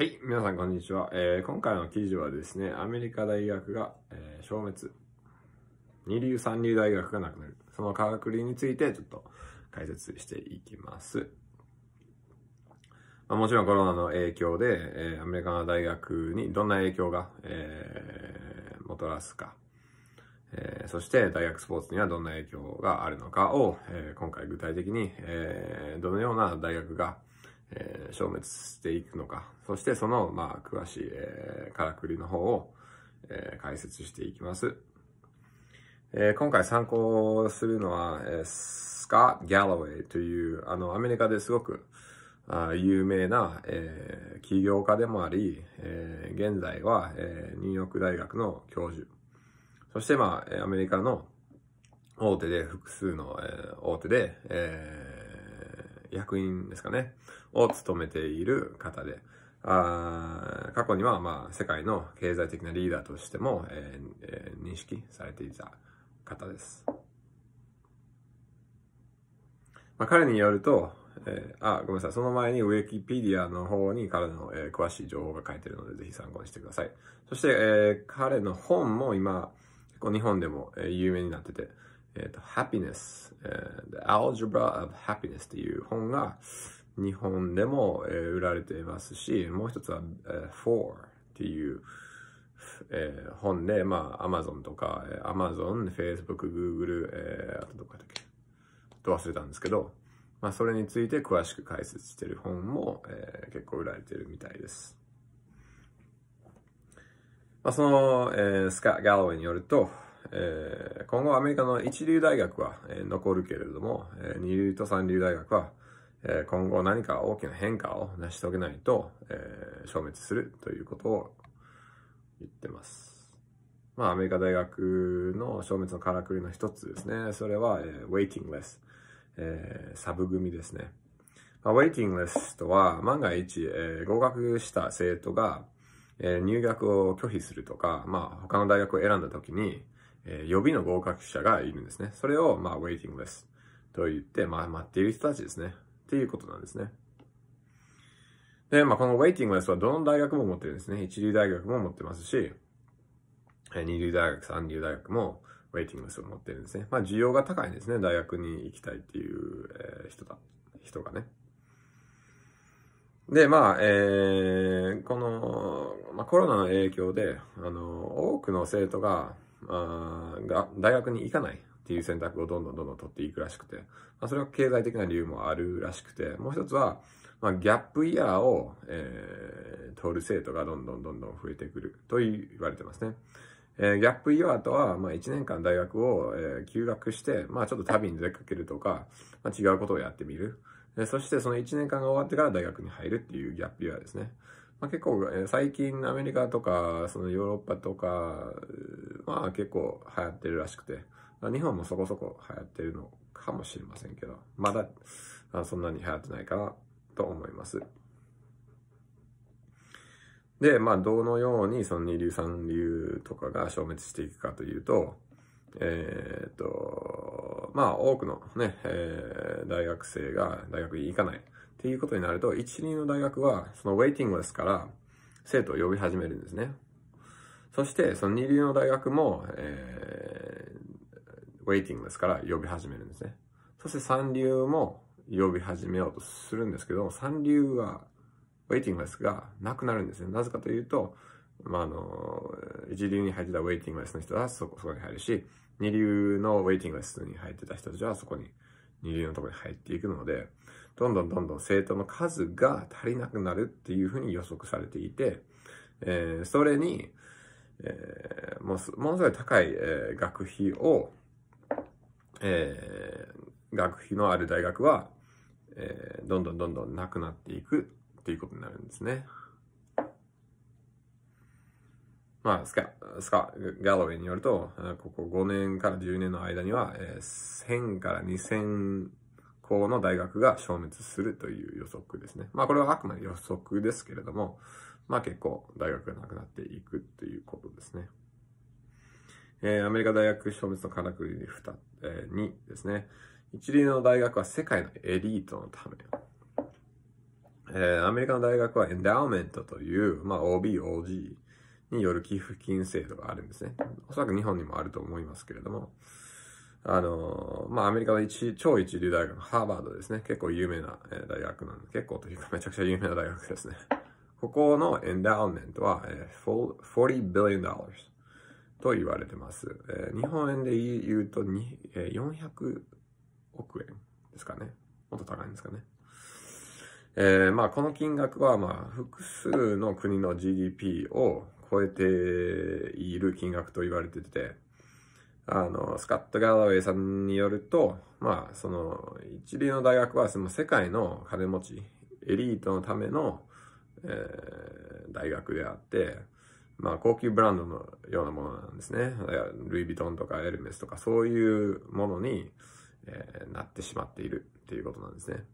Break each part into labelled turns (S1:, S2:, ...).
S1: はい、皆さんこんにちは、えー、今回の記事はですね、アメリカ大学が、えー、消滅。二流三流大学がなくなる。その科学理についてちょっと解説していきます。まあ、もちろんコロナの影響で、えー、アメリカの大学にどんな影響が、えー、もたらすか。えー、そして大学スポーツにはどんな影響があるのかを、えー、今回具体的に、えー、どのような大学が、えー、消滅していくのか、そしてその、まあ、詳しい、えー、からくりの方を、えー、解説していきます。えー、今回参考するのは、えー、スカ・ギャロウェイという、あの、アメリカですごく、あ有名な、えー、起業家でもあり、えー、現在は、えー、ニューヨーク大学の教授。そして、まあ、アメリカの大手で、複数の、えー、大手で、えー役員ですかね、を務めている方で、あ過去には、まあ、世界の経済的なリーダーとしても、えーえー、認識されていた方です。まあ、彼によると、えー、あ、ごめんなさい。その前にウィキペディアの方に彼の、えー、詳しい情報が書いてるので、ぜひ参考にしてください。そして、えー、彼の本も今、日本でも、えー、有名になってて、えっ、ー、と、Happiness、The Algebra of Happiness っていう本が日本でも、えー、売られていますし、もう一つは、えー、For っていう、えー、本で、まあ、Amazon とか、えー、Amazon、Facebook、Google、えー、あとどこだっけと忘れたんですけど、まあ、それについて詳しく解説してる本も、えー、結構売られてるみたいです。まあ、その、えー、スカット・ガロウェイによると、えー、今後アメリカの一流大学は、えー、残るけれども、えー、二流と三流大学は、えー、今後何か大きな変化を成し遂げないと、えー、消滅するということを言ってます。まあ、アメリカ大学の消滅のからくりの一つですね。それは、えー、waiting list、えー、サブ組ですね。まあ、waiting list とは、万が一、えー、合格した生徒が、えー、入学を拒否するとか、まあ、他の大学を選んだ時に、えー、予備の合格者がいるんですね。それを、まあ、waiting list と言って、まあ、待っている人たちですね。っていうことなんですね。で、まあ、この waiting list はどの大学も持ってるんですね。一流大学も持ってますし、え二流大学、三流大学も、ウェイティングリスを持ってるんですね。まあ、需要が高いんですね。大学に行きたいっていう、えー、人だ、人がね。で、まあ、えー、この、まあ、コロナの影響で、あの、多くの生徒が、あが大学に行かないっていう選択をどんどんどんどん取っていくらしくて、まあ、それは経済的な理由もあるらしくて、もう一つは、まあ、ギャップイヤーを、えー、通る生徒がどんどんどんどん増えてくると言われてますね。えー、ギャップイヤーとは、まあ、1年間大学を、えー、休学して、まあ、ちょっと旅に出かけるとか、まあ、違うことをやってみる。そしてその1年間が終わってから大学に入るっていうギャップイヤーですね。まあ、結構、えー、最近アメリカとか、そのヨーロッパとかまあ結構流行ってるらしくて、日本もそこそこ流行ってるのかもしれませんけど、まだそんなに流行ってないかなと思います。で、まあどのようにその二流三流とかが消滅していくかというと、えっ、と、まあ多くのね、えー、大学生が大学に行かないっていうことになると、一流の大学はそのウェイティングですから、生徒を呼び始めるんですね。そしてその二流の大学も、えー、ウェイティングですから呼び始めるんですね。そして三流も呼び始めようとするんですけど、三流はウェイティングレスがなくなるんですね。なぜかというと、まあ、あの、一流に入ってたウェイティングレスの人はそこ、そこに入るし、二流のウェイティングレスに入ってた人たちはそこに、二流のところに入っていくので、どんどんどんどん生徒の数が足りなくなるっていうふうに予測されていて、えー、それに、えー、ものすごい高い、えー、学費を、えー、学費のある大学は、えー、どんどんどんどんなくなっていくっていうことになるんですね。まあ、スカ、スカ、ガロウェイによると、ここ5年から10年の間には、え1000から2000校の大学が消滅するという予測ですね。まあ、これはあくまで予測ですけれども、まあ結構大学がなくなっていくっていうことですね。えー、アメリカ大学消滅のからくりに 2,、えー、ですね。一流の大学は世界のエリートのため。えー、アメリカの大学はエンダウメントという、まあ OB、OG による寄付金制度があるんですね。おそらく日本にもあると思いますけれども。あのー、まあ、アメリカの一、超一流大学、ハーバードですね。結構有名な大学なんで、結構というかめちゃくちゃ有名な大学ですね。ここのエンダウメントは、え40 billion dollars と言われてます。え日本円で言うとに、え400億円ですかね。もっと高いんですかね。えー、まあこの金額は、まあ複数の国の GDP を超えている金額と言われてて、あの、スカット・ガラウェイさんによると、まあ、その、一流の大学は、その世界の金持ち、エリートのための、えー、大学であって、まあ、高級ブランドのようなものなんですね。ルイ・ヴィトンとかエルメスとかそういうものに、えー、なってしまっているっていうことなんですね。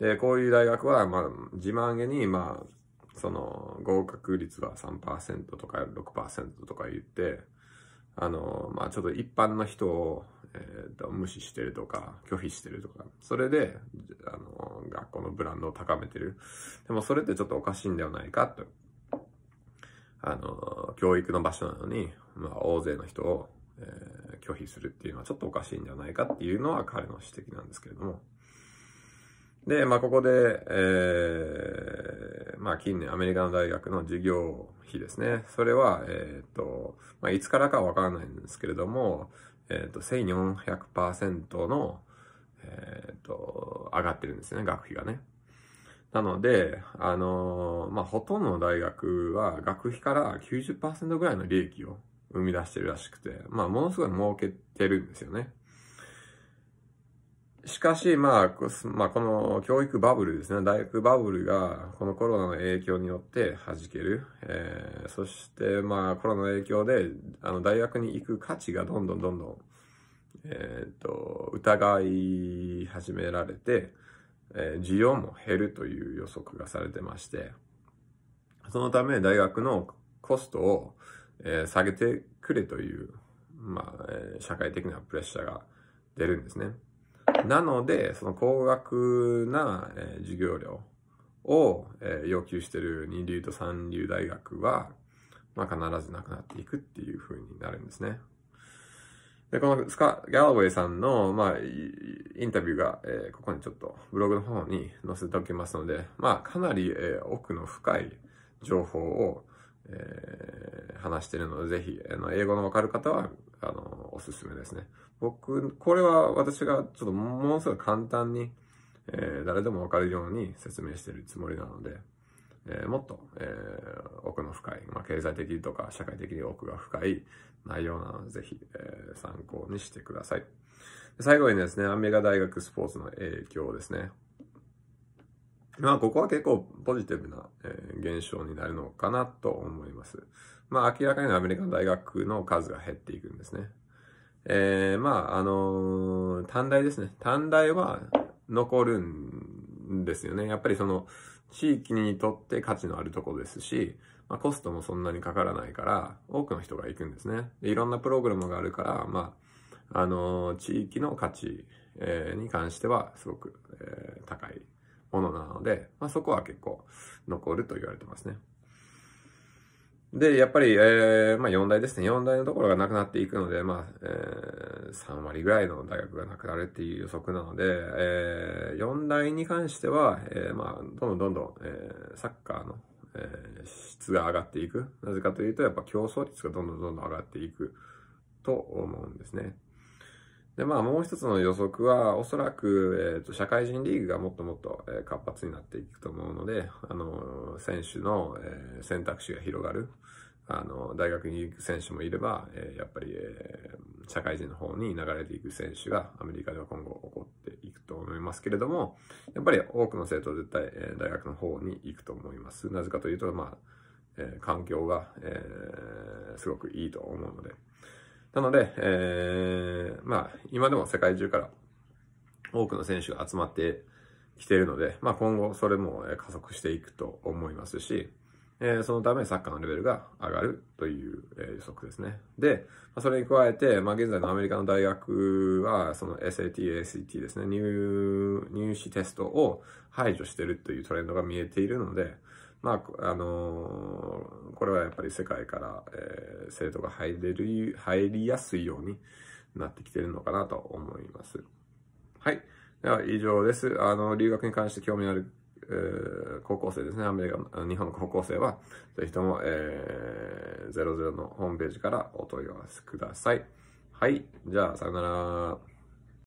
S1: で、こういう大学は、まあ、自慢げに、まあ、その、合格率は3%とか6%とか言って、あの、まあ、ちょっと一般の人を、えー、と無視してるとか、拒否してるとか、それで学校のブランドを高めてる。でもそれってちょっとおかしいんではないかと。あの、教育の場所なのに、まあ、大勢の人を、えー、拒否するっていうのはちょっとおかしいんではないかっていうのは彼の指摘なんですけれども。で、まあ、ここで、えー、まあ、近年アメリカの大学の授業費ですね。それは、えっ、ー、と、まあ、いつからかわからないんですけれども、えっ、ー、と、1400%の、え上がってるんですよね、学費がね。なので、あのー、まあ、ほとんどの大学は学費から90%ぐらいの利益を生み出してるらしくて、まあ、ものすごい儲けてるんですよね。しかし、まあ、まあ、この教育バブルですね、大学バブルが、このコロナの影響によって弾ける。えー、そして、まあ、コロナの影響で、あの、大学に行く価値がどんどんどんどん、えっ、と、疑いい始められて、え需要も減るという予測がされてまして、そのため大学のコストを、え下げてくれという、まあ、え社会的なプレッシャーが出るんですね。なので、その高額な、え授業料を、え要求してる二流と三流大学は、まあ、必ずなくなっていくっていう風になるんですね。で、このスカ・ガラウェイさんの、まあ、インタビューが、えー、ここにちょっとブログの方に載せておきますので、まあ、かなり、えー、奥の深い情報を、えー、話してるので、ぜひ、あの、英語のわかる方は、あの、おすすめですね。僕、これは私がちょっとものすごい簡単に、え誰でもわかるように説明しているつもりなので、えー、もっと、えー、奥の深い、まあ、経済的とか社会的に奥が深い内容なので、ぜひ、えー、参考にしてください。最後にですね、アメリカ大学スポーツの影響ですね。まあ、ここは結構ポジティブな、えー、現象になるのかなと思います。まあ、明らかにアメリカ大学の数が減っていくんですね。えー、まあ、あのー、短大ですね。短大は残るんんですよね。やっぱりその、地域にとって価値のあるところですし、まあ、コストもそんなにかからないから、多くの人が行くんですね。でいろんなプログラムがあるから、まあ、あのー、地域の価値、えー、に関してはすごく、えー、高いものなので、まあ、そこは結構残ると言われてますね。で、やっぱり、えー、まあ、4大ですね。4大のところがなくなっていくので、まあ、えー、3割ぐらいの大学がなくなるっていう予測なので、えー、4大に関しては、えー、まあ、どんどんどんどん、えー、サッカーの、えー、質が上がっていく。なぜかというと、やっぱ競争率がどんどんどんどん上がっていくと思うんですね。で、まあ、もう一つの予測は、おそらく、えっ、ー、と、社会人リーグがもっともっと、えー、活発になっていくと思うので、あのー、選手の、えー、選択肢が広がる。あの、大学に行く選手もいれば、えー、やっぱり、えー、社会人の方に流れていく選手がアメリカでは今後起こっていくと思いますけれども、やっぱり多くの生徒は絶対、えー、大学の方に行くと思います。なぜかというと、まあ、えー、環境が、えー、すごくいいと思うので。なので、えー、まあ、今でも世界中から多くの選手が集まってきているので、まあ今後それも加速していくと思いますし、えそのためサッカーのレベルが上がるという予測ですね。で、それに加えて、まあ、現在のアメリカの大学は、その SAT、ACT ですね、入、入試テストを排除してるというトレンドが見えているので、まあ、あのー、これはやっぱり世界から、えー、生徒が入れる、入りやすいようになってきてるのかなと思います。はい。では以上です。あの、留学に関して興味あるえ高校生ですね、アメリカの、日本の高校生は、ぜひとも、えー、00のホームページからお問い合わせください。はい、じゃあ、さよなら。